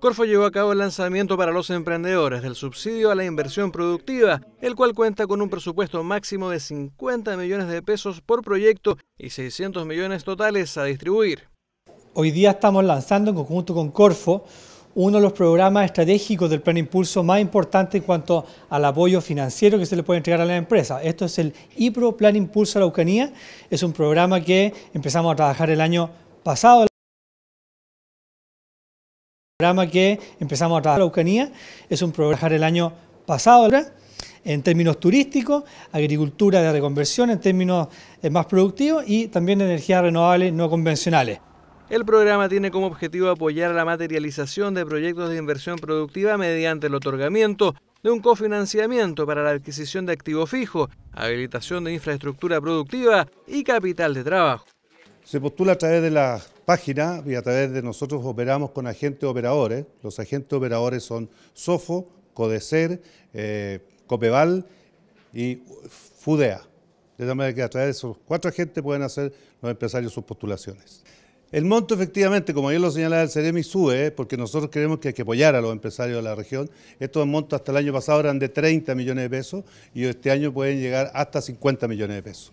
Corfo llevó a cabo el lanzamiento para los emprendedores del subsidio a la inversión productiva, el cual cuenta con un presupuesto máximo de 50 millones de pesos por proyecto y 600 millones totales a distribuir. Hoy día estamos lanzando en conjunto con Corfo uno de los programas estratégicos del Plan Impulso más importante en cuanto al apoyo financiero que se le puede entregar a la empresa. Esto es el IPRO Plan Impulso a la Ucanía. Es un programa que empezamos a trabajar el año pasado programa que empezamos a trabajar en la Ucanía, es un programa el año pasado en términos turísticos, agricultura de reconversión en términos eh, más productivos y también energías renovables no convencionales. El programa tiene como objetivo apoyar la materialización de proyectos de inversión productiva mediante el otorgamiento de un cofinanciamiento para la adquisición de activos fijos, habilitación de infraestructura productiva y capital de trabajo. Se postula a través de la página y a través de nosotros operamos con agentes operadores. Los agentes operadores son SOFO, CODECER, eh, COPEVAL y FUDEA. De tal manera que a través de esos cuatro agentes pueden hacer los empresarios sus postulaciones. El monto, efectivamente, como yo lo señalaba, el CEREMI sube, ¿eh? porque nosotros creemos que hay que apoyar a los empresarios de la región. Estos montos hasta el año pasado eran de 30 millones de pesos y este año pueden llegar hasta 50 millones de pesos.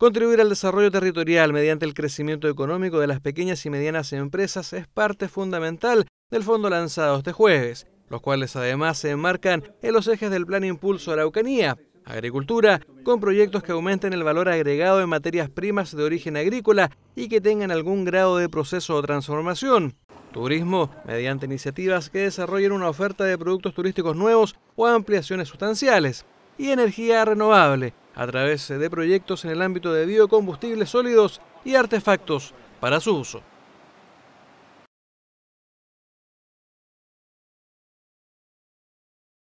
Contribuir al desarrollo territorial mediante el crecimiento económico de las pequeñas y medianas empresas es parte fundamental del fondo lanzado este jueves, los cuales además se enmarcan en los ejes del Plan Impulso Araucanía, agricultura, con proyectos que aumenten el valor agregado en materias primas de origen agrícola y que tengan algún grado de proceso o transformación. Turismo, mediante iniciativas que desarrollen una oferta de productos turísticos nuevos o ampliaciones sustanciales. Y energía renovable, a través de proyectos en el ámbito de biocombustibles sólidos y artefactos para su uso.